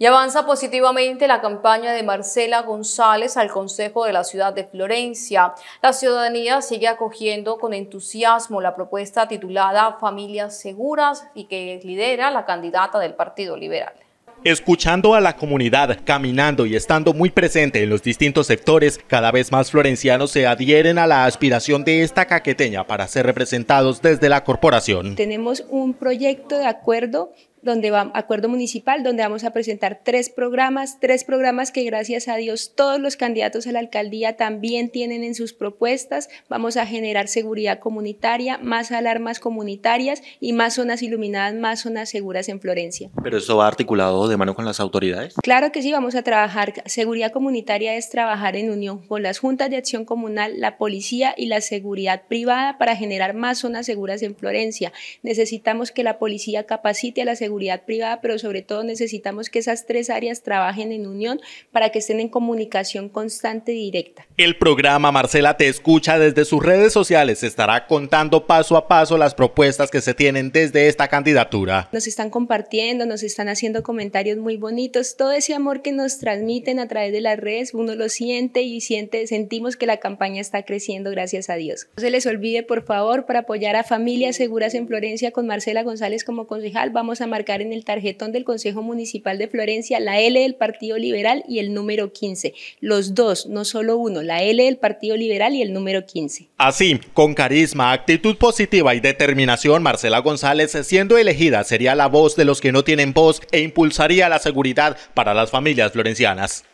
Y avanza positivamente la campaña de Marcela González al Consejo de la Ciudad de Florencia. La ciudadanía sigue acogiendo con entusiasmo la propuesta titulada Familias Seguras y que lidera la candidata del Partido Liberal. Escuchando a la comunidad, caminando y estando muy presente en los distintos sectores, cada vez más florencianos se adhieren a la aspiración de esta caqueteña para ser representados desde la corporación. Tenemos un proyecto de acuerdo donde va, acuerdo municipal, donde vamos a presentar tres programas, tres programas que gracias a Dios todos los candidatos a la alcaldía también tienen en sus propuestas. Vamos a generar seguridad comunitaria, más alarmas comunitarias y más zonas iluminadas, más zonas seguras en Florencia. ¿Pero eso va articulado de mano con las autoridades? Claro que sí, vamos a trabajar. Seguridad comunitaria es trabajar en unión con las juntas de acción comunal, la policía y la seguridad privada para generar más zonas seguras en Florencia. Necesitamos que la policía capacite a la privada, pero sobre todo necesitamos que esas tres áreas trabajen en unión para que estén en comunicación constante y directa. El programa Marcela Te Escucha desde sus redes sociales estará contando paso a paso las propuestas que se tienen desde esta candidatura. Nos están compartiendo, nos están haciendo comentarios muy bonitos, todo ese amor que nos transmiten a través de las redes, uno lo siente y siente, sentimos que la campaña está creciendo, gracias a Dios. No se les olvide, por favor, para apoyar a familias seguras en Florencia con Marcela González como concejal, vamos a marcar en el tarjetón del Consejo Municipal de Florencia la L del Partido Liberal y el número 15. Los dos, no solo uno, la L del Partido Liberal y el número 15. Así, con carisma, actitud positiva y determinación, Marcela González, siendo elegida, sería la voz de los que no tienen voz e impulsaría la seguridad para las familias florencianas.